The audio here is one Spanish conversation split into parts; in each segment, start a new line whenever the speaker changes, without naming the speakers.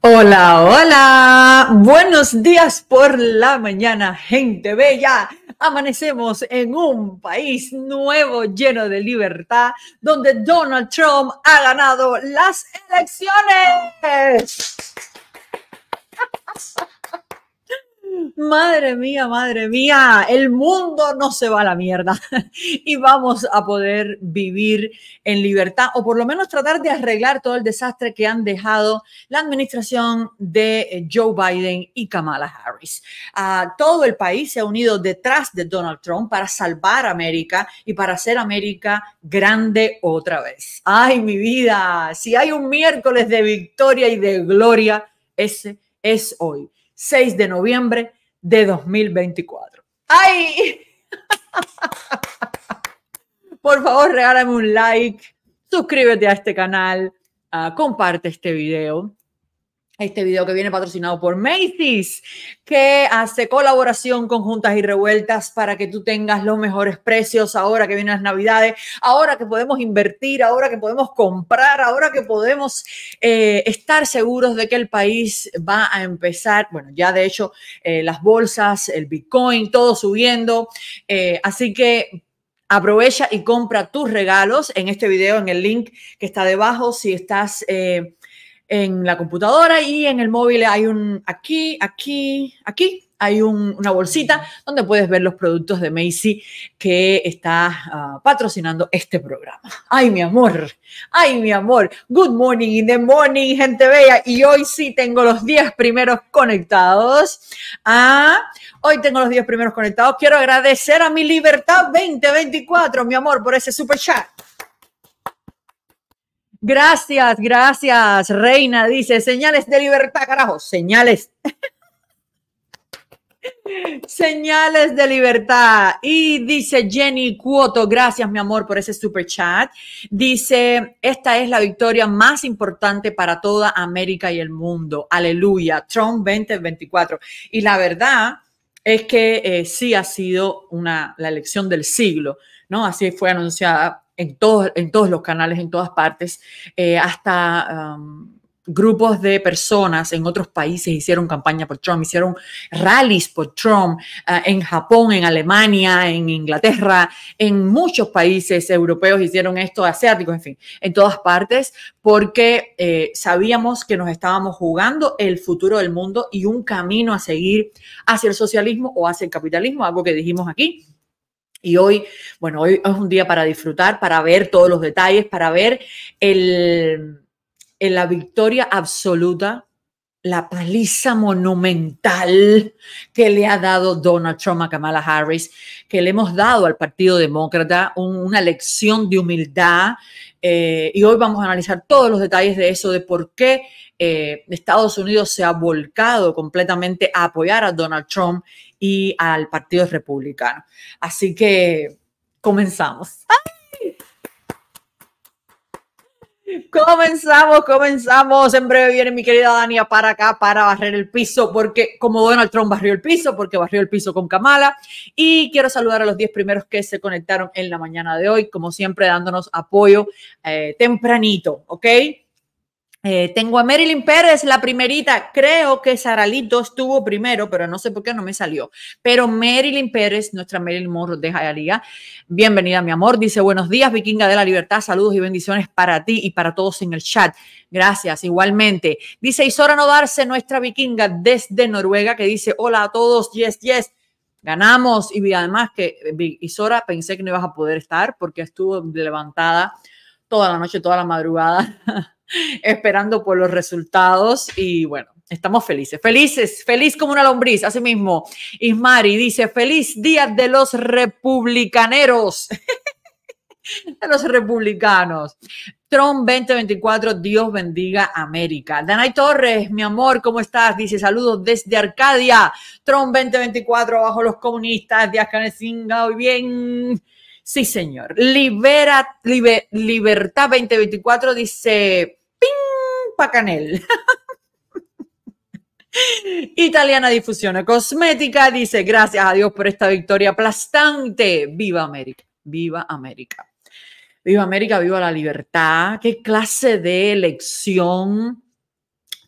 Hola, hola. Buenos días por la mañana, gente bella. Amanecemos en un país nuevo lleno de libertad donde Donald Trump ha ganado las elecciones. Madre mía, madre mía, el mundo no se va a la mierda y vamos a poder vivir en libertad o por lo menos tratar de arreglar todo el desastre que han dejado la administración de eh, Joe Biden y Kamala Harris. Ah, todo el país se ha unido detrás de Donald Trump para salvar América y para hacer América grande otra vez. Ay, mi vida, si hay un miércoles de victoria y de gloria, ese es hoy. 6 de noviembre de 2024. ¡Ay! Por favor, regálame un like, suscríbete a este canal, ah, comparte este video este video que viene patrocinado por Macy's, que hace colaboración con Juntas y Revueltas para que tú tengas los mejores precios ahora que vienen las Navidades, ahora que podemos invertir, ahora que podemos comprar, ahora que podemos eh, estar seguros de que el país va a empezar, bueno, ya de hecho eh, las bolsas, el Bitcoin, todo subiendo. Eh, así que aprovecha y compra tus regalos en este video, en el link que está debajo, si estás en la computadora y en el móvil hay un aquí, aquí, aquí. Hay una bolsita donde puedes ver los productos de Macy que está ah, patrocinando este programa. Ay, mi amor, ay, mi amor. Good morning in the morning, gente bella. Y hoy sí tengo los 10 primeros conectados. Ah, hoy tengo los 10 primeros conectados. Quiero agradecer a mi Libertad 2024, mi amor, por ese super chat. Gracias, gracias, Reina. Dice, señales de libertad, carajo, señales. Señales de libertad. Y dice Jenny Cuoto, gracias mi amor por ese super chat. Dice, esta es la victoria más importante para toda América y el mundo. Aleluya, Trump 2024. Y la verdad es que eh, sí ha sido una, la elección del siglo, ¿no? Así fue anunciada en, en todos los canales, en todas partes, eh, hasta... Um, grupos de personas en otros países hicieron campaña por Trump, hicieron rallies por Trump eh, en Japón, en Alemania, en Inglaterra, en muchos países europeos hicieron esto, asiáticos, en fin, en todas partes, porque eh, sabíamos que nos estábamos jugando el futuro del mundo y un camino a seguir hacia el socialismo o hacia el capitalismo, algo que dijimos aquí y hoy, bueno, hoy es un día para disfrutar, para ver todos los detalles, para ver el, la victoria absoluta, la paliza monumental que le ha dado Donald Trump a Kamala Harris, que le hemos dado al Partido Demócrata una lección de humildad. Eh, y hoy vamos a analizar todos los detalles de eso, de por qué eh, Estados Unidos se ha volcado completamente a apoyar a Donald Trump y al Partido Republicano. Así que comenzamos. Comenzamos, comenzamos. En breve viene mi querida Dania para acá para barrer el piso, porque como Donald Trump barrió el piso, porque barrió el piso con Kamala. Y quiero saludar a los 10 primeros que se conectaron en la mañana de hoy, como siempre dándonos apoyo eh, tempranito, ¿ok? Eh, tengo a Marilyn Pérez, la primerita. Creo que Saralito estuvo primero, pero no sé por qué no me salió. Pero Marilyn Pérez, nuestra Marilyn Morro de Jalía. bienvenida, mi amor. Dice, buenos días, vikinga de la libertad. Saludos y bendiciones para ti y para todos en el chat. Gracias, igualmente. Dice Isora Nodarse, nuestra vikinga desde Noruega, que dice, hola a todos, yes, yes. Ganamos. Y además que eh, Isora, pensé que no ibas a poder estar porque estuvo levantada toda la noche, toda la madrugada, esperando por los resultados y bueno. Estamos felices, felices, feliz como una lombriz. Así mismo, Ismari dice, feliz día de los republicaneros, de los republicanos. Trump 2024, Dios bendiga América. Danay Torres, mi amor, ¿cómo estás? Dice, saludos desde Arcadia. Trump 2024, bajo los comunistas Díaz singa hoy bien. Sí, señor. Libera, Libertad 2024 dice, ¡ping! Canel. Italiana Difusión Cosmética dice, gracias a Dios por esta victoria aplastante. Viva América, viva América. Viva América, viva la libertad. ¿Qué clase de elección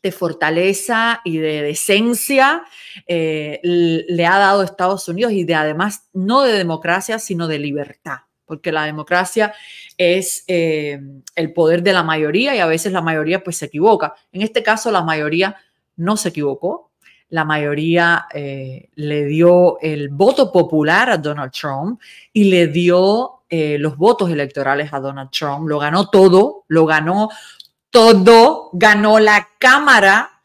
de fortaleza y de decencia eh, le ha dado Estados Unidos y de además no de democracia, sino de libertad, porque la democracia es eh, el poder de la mayoría y a veces la mayoría pues se equivoca. En este caso la mayoría no se equivocó, la mayoría eh, le dio el voto popular a Donald Trump y le dio los votos electorales a Donald Trump, lo ganó todo, lo ganó todo ganó la Cámara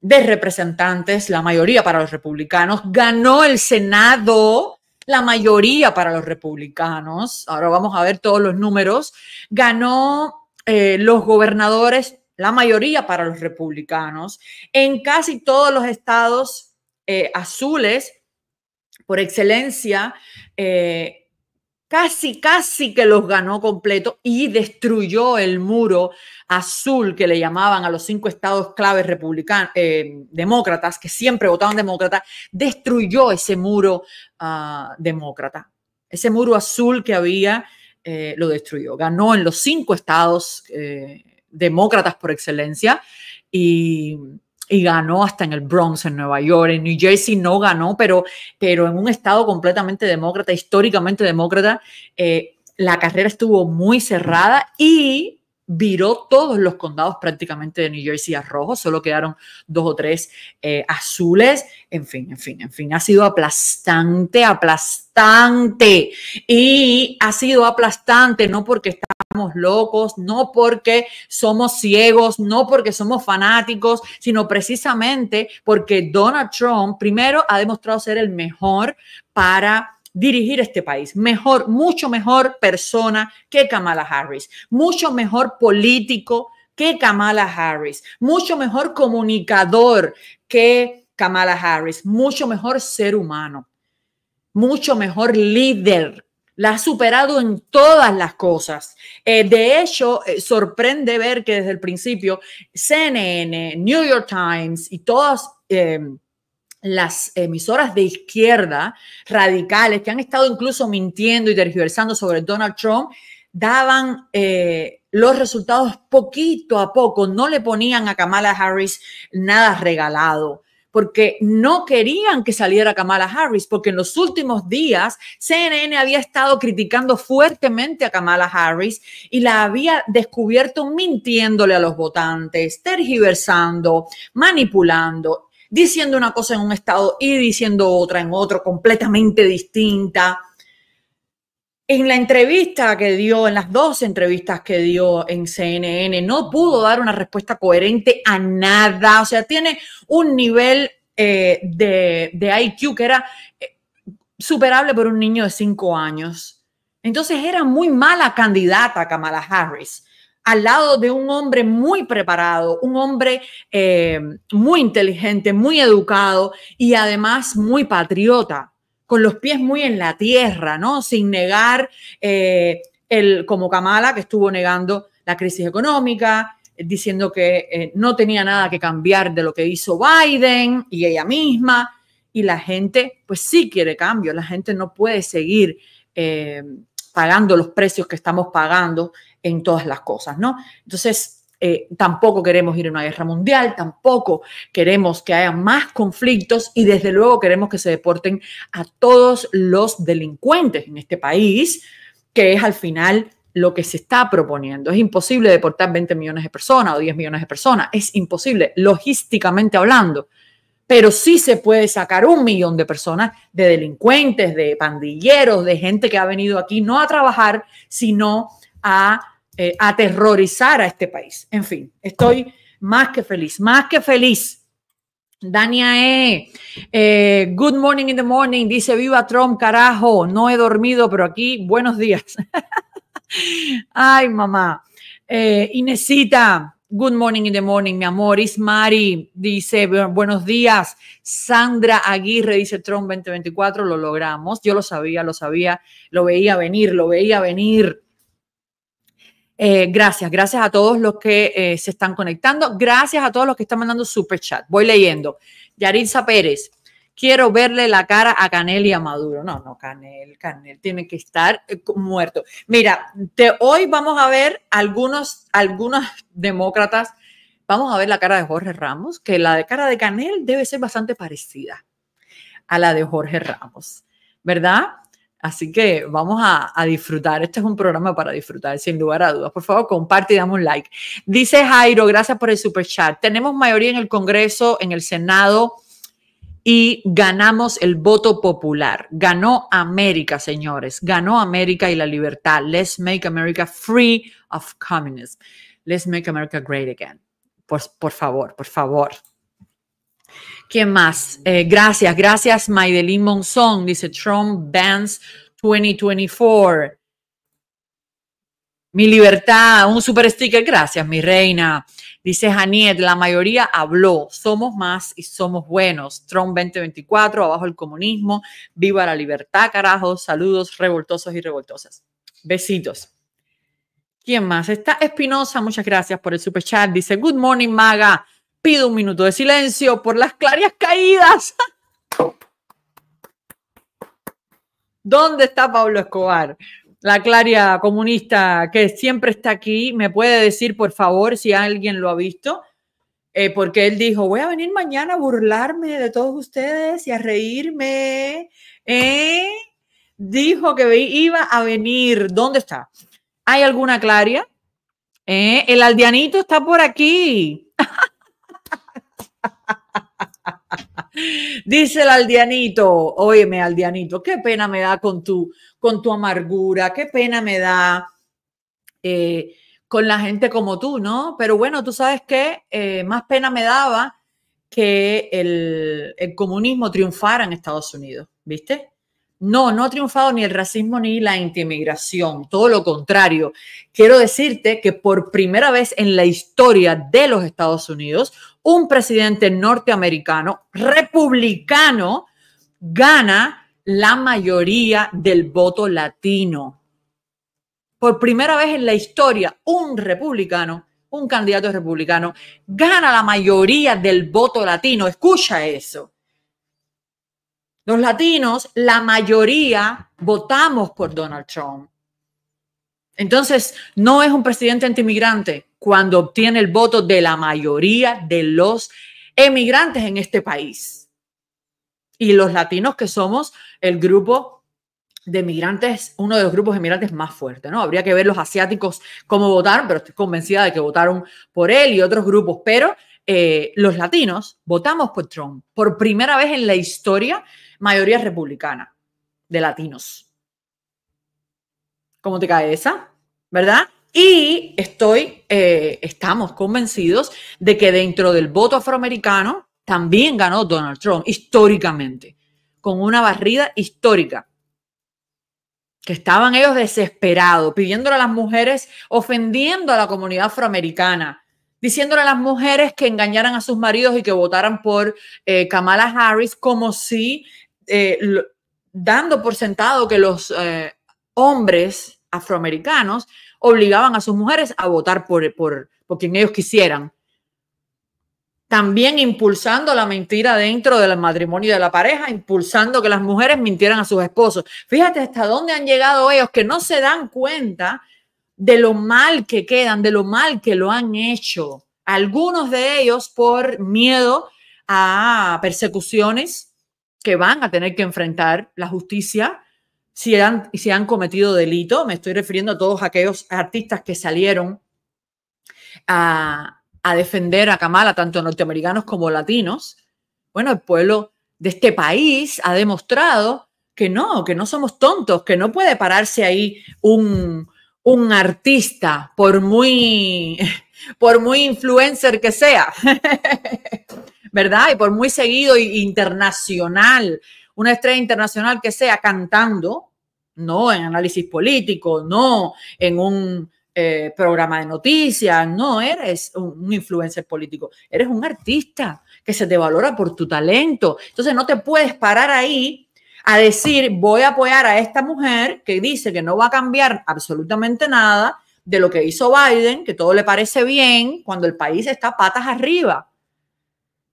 de Representantes, la mayoría para los republicanos, ganó el Senado, la mayoría para los republicanos, ahora vamos a ver todos los números, ganó eh, los gobernadores, la mayoría para los republicanos, en casi todos los estados eh, azules, por excelencia, eh, casi, casi que los ganó completo y destruyó el muro azul que le llamaban a los cinco estados claves republicanos, eh, demócratas, que siempre votaban demócratas, destruyó ese muro ah, demócrata. Ese muro azul que había eh, lo destruyó. Ganó en los cinco estados eh, demócratas por excelencia y y ganó hasta en el Bronx, en Nueva York, en New Jersey no ganó, pero, pero en un estado completamente demócrata, históricamente demócrata, eh, la carrera estuvo muy cerrada y viró todos los condados prácticamente de New Jersey a rojo, solo quedaron dos o tres eh, azules, en fin, en fin, en fin, ha sido aplastante, aplastante y ha sido aplastante no porque está locos, no porque somos ciegos, no porque somos fanáticos, sino precisamente porque Donald Trump primero ha demostrado ser el mejor para dirigir este país. Mejor, mucho mejor persona que Kamala Harris, mucho mejor político que Kamala Harris, mucho mejor comunicador que Kamala Harris, mucho mejor ser humano, mucho mejor líder la ha superado en todas las cosas. Eh, de hecho, eh, sorprende ver que desde el principio CNN, New York Times y todas em, las emisoras de izquierda radicales que han estado incluso mintiendo y tergiversando sobre Donald Trump, daban eh, los resultados poquito a poco, no le ponían a Kamala Harris nada regalado porque no querían que saliera Kamala Harris, porque en los últimos días CNN había estado criticando fuertemente a Kamala Harris y la había descubierto mintiéndole a los votantes, tergiversando, manipulando, diciendo una cosa en un estado y diciendo otra en otro, completamente distinta. En la entrevista que dio, en las dos entrevistas que dio en CNN, no pudo dar una respuesta coherente a nada. O sea, tiene un nivel eh, de, IQ que era eh, superable por un niño de cinco años. Entonces era muy mala candidata Kamala Harris al lado de un hombre muy preparado, un hombre eh, muy inteligente, muy educado y además muy patriota con los pies muy en la tierra, ¿no? Sin negar, eh, el, como Kamala, que estuvo negando la crisis económica, diciendo que eh, no tenía nada que cambiar de lo que hizo Biden y ella misma. Y la gente, pues sí quiere cambio, la gente no puede seguir eh, pagando los precios que estamos pagando en todas las cosas, ¿no? Entonces, eh, tampoco queremos ir a una guerra mundial, tampoco queremos que haya más conflictos y desde luego queremos que se deporten a todos los delincuentes en este país, que es al final lo que se está proponiendo. Es imposible deportar 20 millones de personas o 10 millones de personas, es imposible logísticamente hablando, pero sí se puede sacar un millón de personas, de delincuentes, de pandilleros, de gente que ha venido aquí no a trabajar, sino a eh, aterrorizar a este país. En fin, estoy más que feliz, más que feliz. Dania E. Eh, good morning in the morning. Dice, viva Trump, carajo. No he dormido, pero aquí, buenos días. Ay, mamá. Eh, Inesita, good morning in the morning, mi amor. Ismari dice, buenos días. Sandra Aguirre dice, Trump 2024, lo logramos. Yo lo sabía, lo sabía, lo veía venir, lo veía venir. Eh, gracias, gracias a todos los que eh, se están conectando. Gracias a todos los que están mandando super chat. Voy leyendo. Yaritza Pérez, quiero verle la cara a Canel y a Maduro. No, no, Canel, Canel tiene que estar eh, muerto. Mira, de hoy vamos a ver algunos, algunos demócratas. Vamos a ver la cara de Jorge Ramos, que la de cara de Canel debe ser bastante parecida a la de Jorge Ramos, ¿verdad? Así que vamos a, disfrutar. Este es un programa para disfrutar, sin lugar a dudas. Por favor, comparte y dame un like. Dice Jairo, gracias por el super chat. Tenemos mayoría en el Congreso, en el Senado y ganamos el voto popular. Ganó América, señores. Ganó América y la libertad. Let's make America free of communism. Let's make America great again. por favor, por favor. ¿Quién más? Eh, gracias, gracias Maidelin Monzón, dice Trump Bans 2024. Mi libertad, un super sticker, gracias mi reina. Dice Janiet, la mayoría habló, somos más y somos buenos. Trump 2024, abajo el comunismo, viva la libertad, carajo. Saludos revoltosos y revoltosas. Besitos. ¿Quién más? Está Espinosa, muchas gracias por el super chat. Dice, good morning, Maga pido un minuto de silencio por las clarias caídas. ¿Dónde está Pablo Escobar? La claria comunista que siempre está aquí, me puede decir, por favor, si alguien lo ha visto, eh, porque él dijo, voy a venir mañana a burlarme de todos ustedes y a reírme. ¿eh? Dijo que iba a venir. ¿Dónde está? ¿Hay alguna claria? ¿Eh? El aldeanito está por aquí. Dice el aldeanito, óyeme aldeanito, qué pena me da con tu, con tu amargura, qué pena me da eh, con la gente como tú, ¿no? Pero bueno, tú sabes que eh, más pena me daba que el, el comunismo triunfara en Estados Unidos, ¿viste? No, no ha triunfado ni el racismo ni la intimigración, todo lo contrario. Quiero decirte que por primera vez en la historia de los Estados Unidos, un presidente norteamericano, republicano, gana la mayoría del voto latino. Por primera vez en la historia, un republicano, un candidato republicano, gana la mayoría del voto latino. Escucha eso. Los latinos, la mayoría, votamos por Donald Trump. Entonces, no es un presidente antimigrante cuando obtiene el voto de la mayoría de los emigrantes en este país. Y los latinos que somos el grupo de migrantes, uno de los grupos de migrantes más fuertes, ¿no? Habría que ver los asiáticos cómo votaron, pero estoy convencida de que votaron por él y otros grupos, pero eh, los latinos votamos por Trump por primera vez en la historia, mayoría republicana de latinos. ¿Cómo te cae esa? ¿Verdad? Y estoy, eh, estamos convencidos de que dentro del voto afroamericano también ganó Donald Trump históricamente, con una barrida histórica. Que estaban ellos desesperados, pidiéndole a las mujeres, ofendiendo a la comunidad afroamericana, diciéndole a las mujeres que engañaran a sus maridos y que votaran por eh, Kamala Harris como si eh, dando por sentado que los eh, hombres afroamericanos obligaban a sus mujeres a votar por, por, por quien ellos quisieran. También impulsando la mentira dentro del matrimonio de la pareja, impulsando que las mujeres mintieran a sus esposos. Fíjate hasta dónde han llegado ellos que no se dan cuenta de lo mal que quedan, de lo mal que lo han hecho. Algunos de ellos por miedo a persecuciones que van a tener que enfrentar la justicia si han, si han cometido delito. Me estoy refiriendo a todos aquellos artistas que salieron a, a defender a Kamala, tanto norteamericanos como latinos. Bueno, el pueblo de este país ha demostrado que no, que no somos tontos, que no puede pararse ahí un, un artista, por muy, por muy influencer que sea, ¿verdad? Y por muy seguido internacional, una estrella internacional que sea cantando, no en análisis político, no en un eh, programa de noticias, no eres un, un, influencer político, eres un artista que se te valora por tu talento. Entonces no te puedes parar ahí a decir, voy a apoyar a esta mujer que dice que no va a cambiar absolutamente nada de lo que hizo Biden, que todo le parece bien, cuando el país está patas arriba.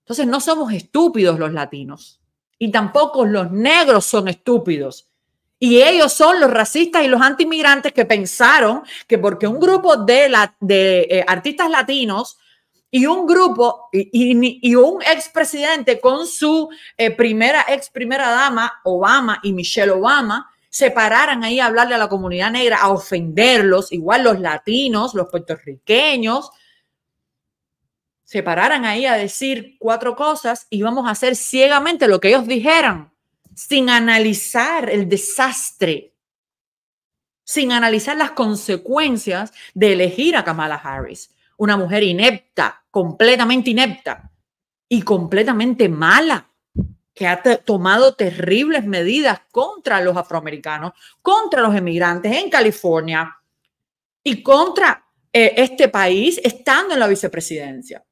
Entonces no somos estúpidos los latinos y tampoco los negros son estúpidos. Y ellos son los racistas y los antimigrantes que pensaron que porque un grupo de, la, de eh, artistas latinos y un grupo y, y, ex un expresidente con su eh, primera ex primera dama, Obama y Michelle Obama, se pararan ahí a hablarle a la comunidad negra, a ofenderlos, igual los latinos, los puertorriqueños, se pararan ahí a decir cuatro cosas y vamos a hacer ciegamente lo que ellos dijeran, sin analizar el desastre sin analizar las consecuencias de elegir a Kamala Harris una mujer inepta, completamente inepta y completamente mala, que ha tomado terribles medidas contra los afroamericanos, contra los emigrantes en California y contra eh, este país estando en la vicepresidencia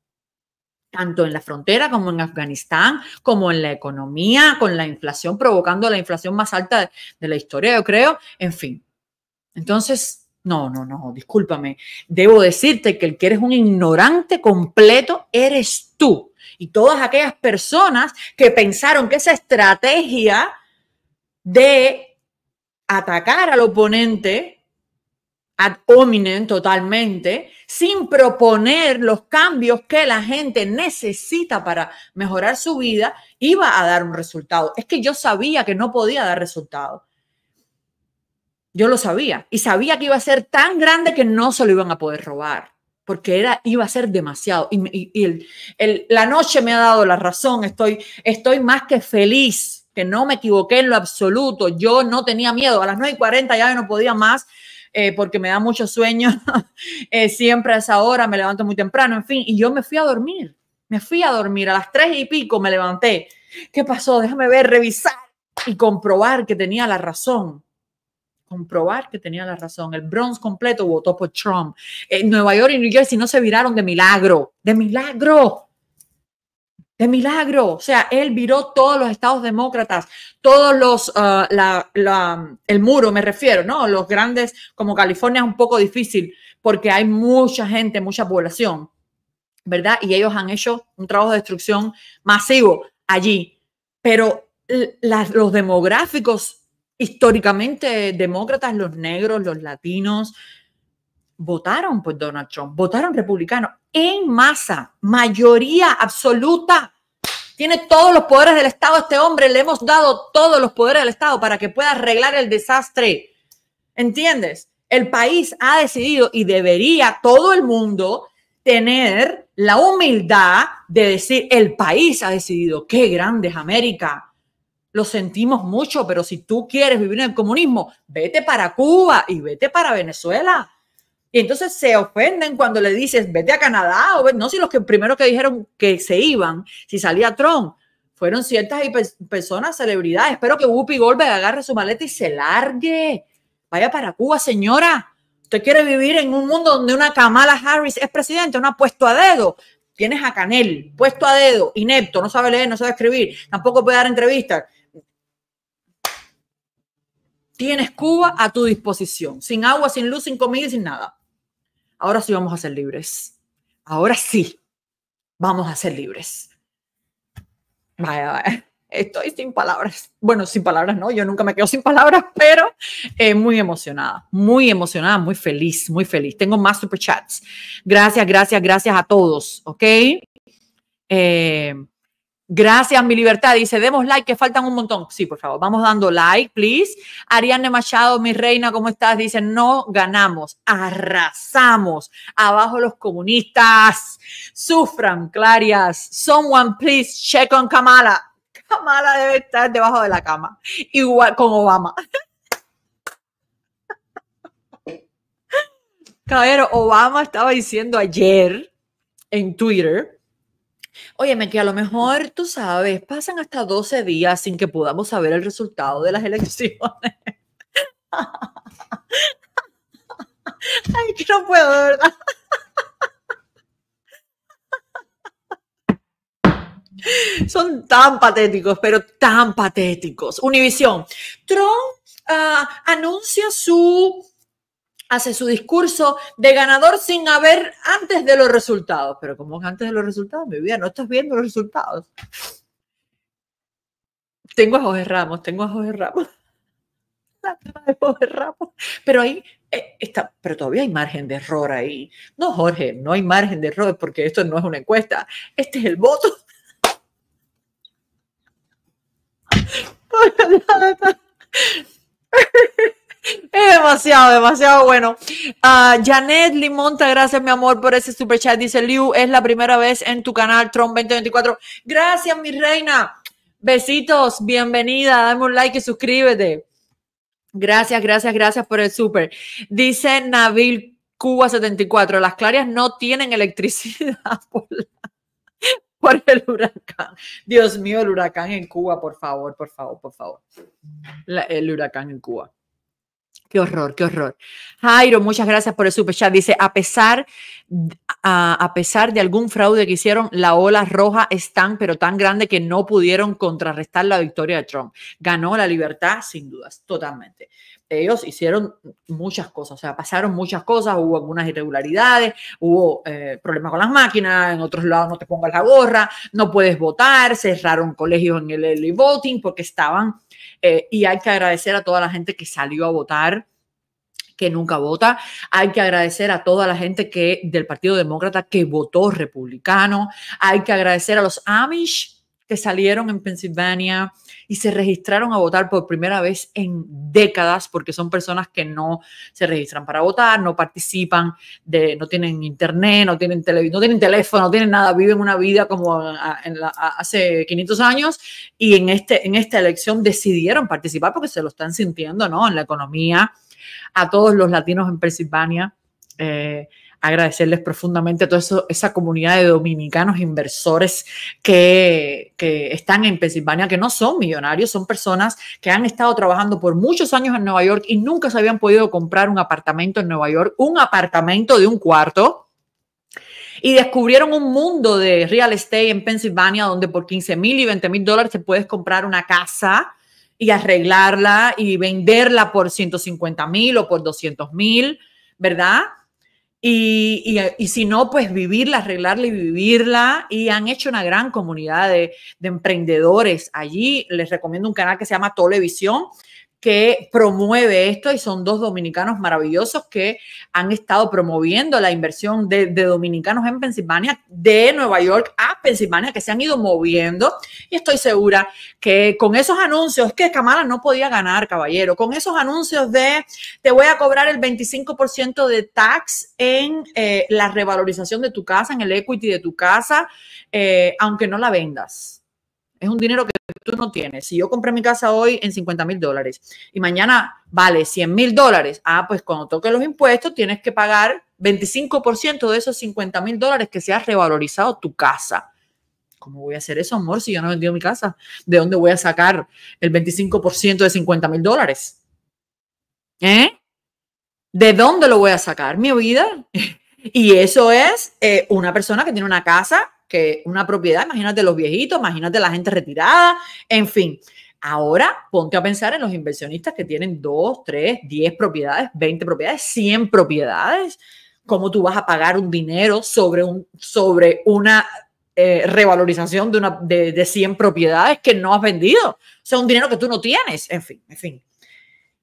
tanto en la frontera como en Afganistán, como en la economía, con la inflación, provocando la inflación más alta de la historia, yo creo, en fin. Entonces, no, no, no, discúlpame. Debo decirte que el que eres un ignorante completo eres tú. Y todas aquellas personas que pensaron que esa estrategia de atacar al oponente ad hominem totalmente, sin proponer los cambios que la gente necesita para mejorar su vida, iba a dar un resultado. Es que yo sabía que no podía dar resultado. Yo lo sabía y sabía que iba a ser tan grande que no se lo iban a poder robar porque era, iba a ser demasiado. Y, la noche me ha dado la razón, estoy, estoy más que feliz, que no me equivoqué en lo absoluto, yo no tenía miedo, a las 9 y 40 ya no podía más. Eh, porque me da mucho sueño, eh, siempre a esa hora me levanto muy temprano, en fin, y yo me fui a dormir, me fui a dormir, a las tres y pico me levanté. ¿Qué pasó? Déjame ver, revisar y comprobar que tenía la razón comprobar que tenía la razón. El Bronx completo votó por Trump. En Nueva York y New Jersey no se viraron de milagro, de milagro. De milagro, o sea, él viró todos los estados demócratas, todos los, uh, la, el muro, me refiero, ¿no? Los grandes, como California es un poco difícil porque hay mucha gente, mucha población, ¿verdad? Y ellos han hecho un trabajo de destrucción masivo allí, pero los demográficos históricamente demócratas, los negros, los latinos, votaron por Donald Trump, votaron republicanos en masa, mayoría absoluta. Tiene todos los poderes del Estado este hombre, le hemos dado todos los poderes del Estado para que pueda arreglar el desastre. ¿Entiendes? El país ha decidido y debería todo el mundo tener la humildad de decir, el país ha decidido, qué grande es América, lo sentimos mucho, pero si tú quieres vivir en el comunismo, vete para Cuba y vete para Venezuela. Y entonces se ofenden cuando le dices, vete a Canadá, o no, si los que primero que dijeron que se iban, si salía Trump, fueron ciertas personas, celebridades. Espero que Whoopi Goldberg agarre su maleta y se largue. Vaya para Cuba, señora. Usted quiere vivir en un mundo donde una Kamala Harris es presidente, una puesto a dedo. Tienes a Canel, puesto a dedo, inepto, no sabe leer, no sabe escribir, tampoco puede dar entrevistas. Tienes Cuba a tu disposición, sin agua, sin luz, sin comida sin nada. Ahora sí vamos a ser libres. Ahora sí vamos a ser libres. Vaya, vaya. Estoy sin palabras. Bueno, sin palabras no, yo nunca me quedo sin palabras, pero eh, muy emocionada, muy emocionada, muy feliz, muy feliz. Tengo más superchats. Gracias, gracias, gracias a todos, ¿ok? Eh, Gracias, mi libertad. Dice, demos like, que faltan un montón. Sí, por favor, vamos dando like, please. Ariane Machado, mi reina, ¿cómo estás? Dice, no ganamos, arrasamos. Abajo los comunistas. Sufran, Clarias. Someone, please, check on Kamala. Kamala debe estar debajo de la cama, igual con Obama. Caballero, Obama estaba diciendo ayer en Twitter Óyeme, que a lo mejor, tú sabes, pasan hasta 12 días sin que podamos saber el resultado de las elecciones. Ay, que no puedo, ¿verdad? Son tan patéticos, pero tan patéticos. Univisión. Trump ah, anuncia su hace su discurso de ganador sin haber antes de los resultados. Pero como antes de los resultados, mi vida, no estás viendo los resultados. Tengo a Jorge Ramos, tengo a Jorge Ramos. de Ramos. Pero ahí eh, está, pero todavía hay margen de error ahí. No, Jorge, no hay margen de error porque esto no es una encuesta. Este es el voto. Es demasiado, demasiado bueno. Ah, Janet Limonta, gracias mi amor por ese super chat. Dice Liu, es la primera vez en tu canal Tron 2024. Gracias, mi reina. Besitos, bienvenida. Dame un like y suscríbete. Gracias, gracias, gracias por el super. Dice Nabil Cuba 74. Las clarias no tienen electricidad por, el huracán. Dios mío, el huracán en Cuba, por favor, por favor, por favor. el huracán en Cuba. Qué horror, qué horror. Jairo, muchas gracias por el super chat. Dice, a pesar, a, pesar de algún fraude que hicieron, la ola roja es tan, pero tan grande que no pudieron contrarrestar la victoria de Trump. Ganó la libertad, sin dudas, totalmente ellos hicieron muchas cosas, o sea, pasaron muchas cosas, hubo algunas irregularidades, hubo eh, problemas con las máquinas, en otros lados no te pongas la gorra, no puedes votar, cerraron colegios en el early voting porque estaban eh, y hay que agradecer a toda la gente que salió a votar que nunca vota. Hay que agradecer a toda la gente que del Partido Demócrata que votó republicano. Hay que agradecer a los Amish que salieron en Pensilvania y se registraron a votar por primera vez en décadas, porque son personas que no se registran para votar, no participan, no tienen internet, no tienen, no tienen teléfono, no tienen nada, viven una vida como ah, ah, hace 500 años y en, este, en esta elección decidieron participar porque se lo están sintiendo, ¿no? En la economía, a todos los latinos en Pensilvania. Eh, agradecerles profundamente a toda eso, esa comunidad de dominicanos inversores que, que están en Pensilvania, que no son millonarios, son personas que han estado trabajando por muchos años en Nueva York y nunca se habían podido comprar un apartamento en Nueva York, un apartamento de un cuarto y descubrieron un mundo de real estate en Pensilvania donde por 15 mil y 20 mil dólares te puedes comprar una casa y arreglarla y venderla por 150 mil o por 200 mil, ¿verdad? Y, si no, pues vivirla, arreglarla y vivirla. Y han hecho una gran comunidad de, de emprendedores allí. Les recomiendo un canal que se llama Televisión, que promueve esto y son dos dominicanos maravillosos que han estado promoviendo la inversión de, dominicanos en Pensilvania, de Nueva York a Pensilvania, que se han ido moviendo y estoy segura que con esos anuncios, que Kamala no podía ganar, caballero, con esos anuncios de te voy a cobrar el 25% de tax en eh, la revalorización de tu casa, en el equity de tu casa, eh, aunque no la vendas es un dinero que tú no tienes. Si yo compré mi casa hoy en 50 mil dólares y mañana vale 100 mil dólares, ah, pues cuando toque los impuestos tienes que pagar 25% de esos 50 mil dólares que se ha revalorizado tu casa. ¿Cómo voy a hacer eso, amor, si yo no he vendido mi casa? ¿De dónde voy a sacar el 25% de 50 mil dólares? ¿Eh? ¿De dónde lo voy a sacar? Mi vida. y eso es eh, una persona que tiene una casa que una propiedad, imagínate los viejitos, imagínate la gente retirada, en fin. Ahora ponte a pensar en los inversionistas que tienen 2, 3, 10 propiedades, 20 propiedades, 100 propiedades. ¿Cómo tú vas a pagar un dinero sobre, un, sobre una eh, revalorización de, una, de, 100 propiedades que no has vendido? O sea, un dinero que tú no tienes. En fin, en fin.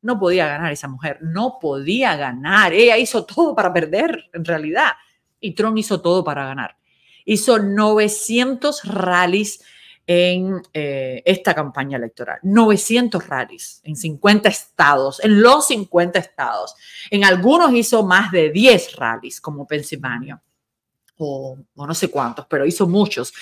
No podía ganar esa mujer, no podía ganar. Ella hizo todo para perder, en realidad. Y Trump hizo todo para ganar hizo 900 rallies en eh, esta campaña electoral. 900 rallies en 50 estados, en los 50 estados. En algunos hizo más de 10 rallies, como Pensilvania, o no sé cuántos, pero hizo muchos.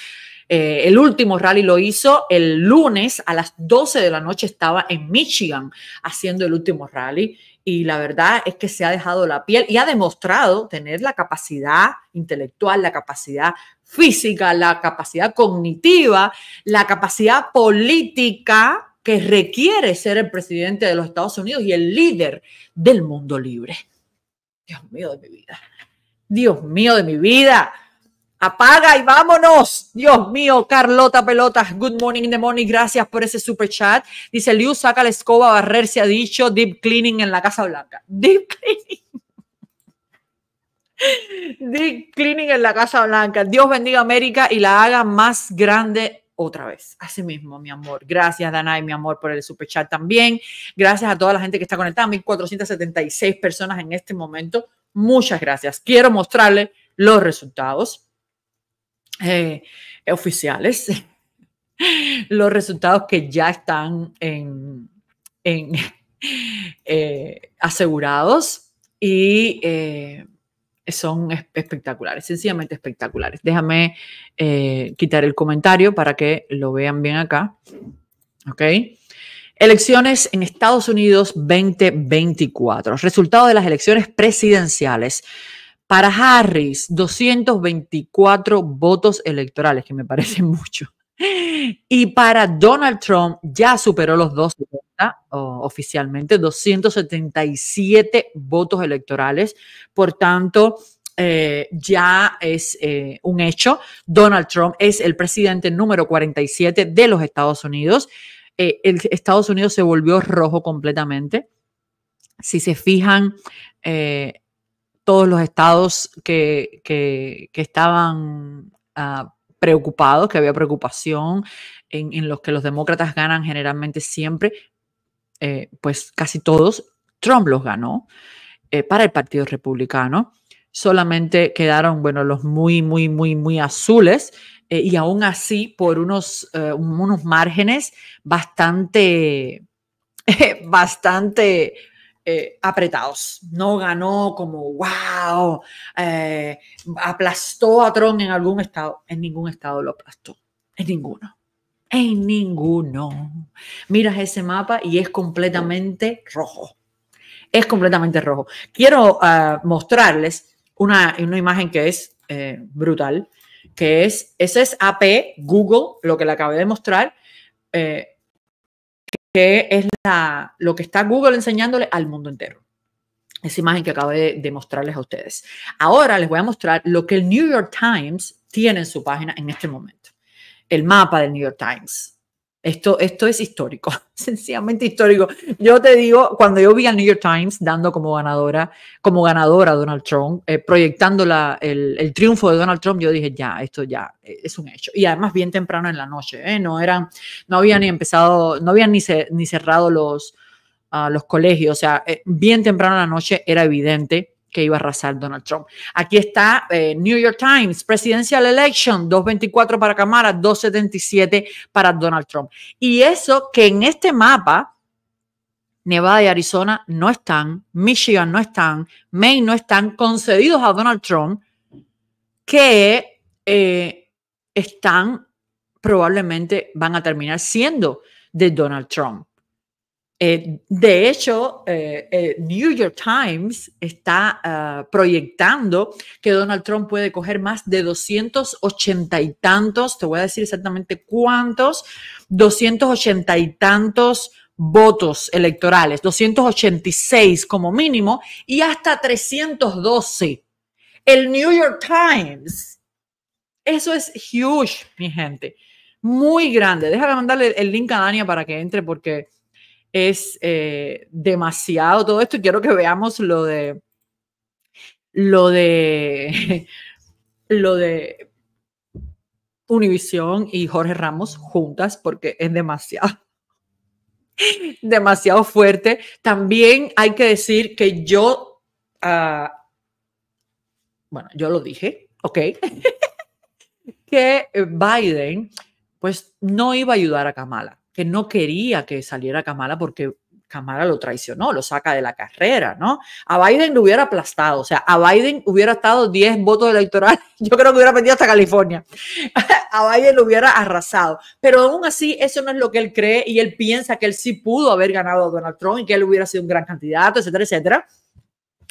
Eh, el último rally lo hizo el lunes a las 12 de la noche, estaba en Michigan haciendo el último rally y la verdad es que se ha dejado la piel y ha demostrado tener la capacidad intelectual, la capacidad física, la capacidad cognitiva, la capacidad política que requiere ser el presidente de los Estados Unidos y el líder del mundo libre. Dios mío de mi vida. Dios mío de mi vida. Apaga y vámonos. Dios mío, Carlota Pelotas, good morning in the morning. Gracias por ese super chat. Dice Liu, saca la escoba, barrer se ha dicho, deep cleaning en la Casa Blanca. Deep cleaning. deep cleaning en la Casa Blanca. Dios bendiga América y la haga más grande otra vez. Así mismo, mi amor. Gracias, y mi amor, por el super chat también. Gracias a toda la gente que está conectada, 1476 personas en este momento. Muchas gracias. Quiero mostrarle los resultados eh, oficiales, los resultados que ya están en, eh, asegurados y eh, son espectaculares, sencillamente espectaculares. Déjame quitar el comentario para que lo vean bien acá. ¿Ok? Elecciones en Estados Unidos 2024. Resultado de las elecciones presidenciales. Para Harris, 224 votos electorales, que me parece mucho. Y para Donald Trump ya superó los 270 oficialmente, 277 votos electorales. Por tanto, eh, ya es eh, un hecho. Donald Trump es el presidente número 47 de los Estados Unidos. Eh, el Estados Unidos se volvió rojo completamente. Si se fijan, eh, todos los estados que, estaban ah, preocupados, que había preocupación en, los que los demócratas ganan generalmente siempre, eh, pues casi todos, Trump los ganó eh, para el Partido Republicano. Solamente quedaron, bueno, los muy, muy, muy, muy azules eh, y aún así por unos, unos márgenes bastante, bastante eh, apretados. No ganó como, wow, eh, aplastó a Tron en algún estado. En ningún estado lo aplastó. En ninguno. En ninguno. Miras ese mapa y es completamente rojo. Es completamente rojo. Quiero eh, mostrarles una, una, imagen que es brutal, que es, ese es AP, Google, lo que le acabé de mostrar es la, lo que está Google enseñándole al mundo entero. Esa imagen que acabo de mostrarles a ustedes. Ahora les voy a mostrar lo que el New York Times tiene en su página en este momento. El mapa del New York Times. Esto, esto es histórico, sencillamente histórico. Yo te digo, cuando yo vi al New York Times dando como ganadora, como ganadora a Donald Trump, eh, proyectando la, el, el, triunfo de Donald Trump, yo dije, ya, esto ya eh, es un hecho. Y además bien temprano en la noche, ¿eh? no eran, no habían ni empezado, no habían ni, ni cerrado los, ah, los colegios, o sea, bien temprano en la noche era evidente que iba a arrasar Donald Trump. Aquí está eh, New York Times, Presidential Election, 224 para Camara, 277 para Donald Trump. Y eso que en este mapa, Nevada y Arizona no están, Michigan no están, Maine no están concedidos a Donald Trump, que eh, están probablemente van a terminar siendo de Donald Trump. Eh, de hecho, eh, eh, New York Times está ah, proyectando que Donald Trump puede coger más de 280 y tantos, te voy a decir exactamente cuántos, 280 y tantos votos electorales, 286 como mínimo y hasta 312. El New York Times. Eso es huge, mi gente. Muy grande. Déjame mandarle el link a Dania para que entre porque es eh, demasiado todo esto. Quiero que veamos lo de lo de lo de Univisión y Jorge Ramos juntas porque es demasiado demasiado fuerte. También hay que decir que yo ah, bueno, yo lo dije, ok, que Biden pues no iba a ayudar a Kamala que no quería que saliera Kamala porque Kamala lo traicionó, lo saca de la carrera, ¿no? A Biden lo hubiera aplastado, o sea, a Biden hubiera estado 10 votos electorales, yo creo que hubiera perdido hasta California, a Biden lo hubiera arrasado, pero aún así eso no es lo que él cree y él piensa que él sí pudo haber ganado a Donald Trump y que él hubiera sido un gran candidato, etcétera, etcétera.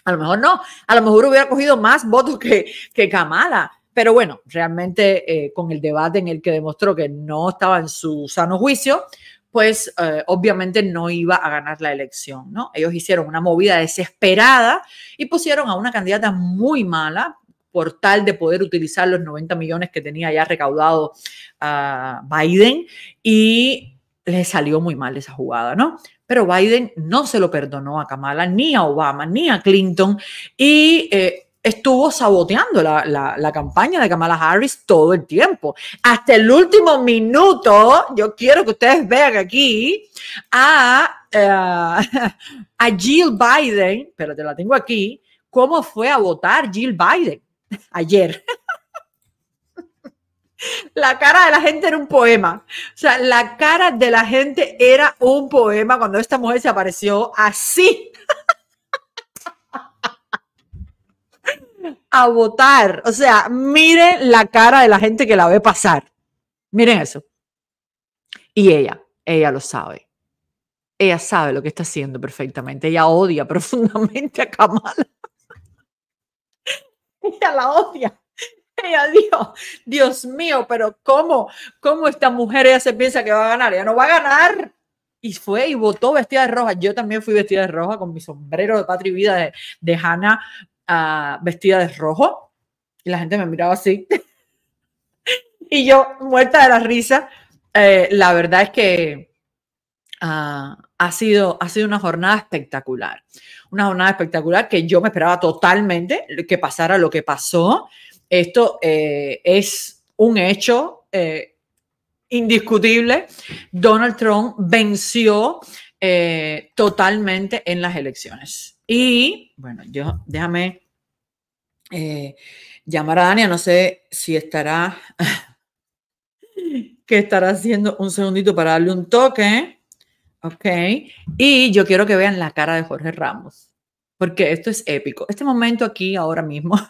A lo mejor no, a lo mejor hubiera cogido más votos que, que Kamala, pero bueno, realmente eh, con el debate en el que demostró que no estaba en su sano juicio, pues eh, obviamente no iba a ganar la elección, ¿no? Ellos hicieron una movida desesperada y pusieron a una candidata muy mala por tal de poder utilizar los 90 millones que tenía ya recaudado ah, Biden y le salió muy mal esa jugada, ¿no? Pero Biden no se lo perdonó a Kamala, ni a Obama, ni a Clinton y... Eh, estuvo saboteando la, campaña de Kamala Harris todo el tiempo. Hasta el último minuto, yo quiero que ustedes vean aquí a, eh, a Jill Biden, pero te la tengo aquí, cómo fue a votar Jill Biden ayer. La cara de la gente era un poema. O sea, la cara de la gente era un poema cuando esta mujer se apareció así a votar. O sea, miren la cara de la gente que la ve pasar. Miren eso. Y ella, ella lo sabe. Ella sabe lo que está haciendo perfectamente. Ella odia profundamente a Kamala. ella la odia. Ella dijo, Dios mío, pero ¿cómo? ¿Cómo esta mujer ella se piensa que va a ganar? Ella no va a ganar y fue y votó vestida de roja. Yo también fui vestida de roja con mi sombrero de patria vida de, de Hannah Ah, vestida de rojo y la gente me miraba así. y yo, muerta de la risa, eh, la verdad es que ah, ha, sido, ha sido una jornada espectacular. Una jornada espectacular que yo me esperaba totalmente que pasara lo que pasó. Esto eh, es un hecho. Eh, indiscutible, Donald Trump venció totalmente en las elecciones. Y bueno, yo déjame eh, llamar a Dania, no sé si estará, que estará haciendo un segundito para darle un toque. Ok. Y yo quiero que vean la cara de Jorge Ramos, porque esto es épico. Este momento aquí, ahora mismo,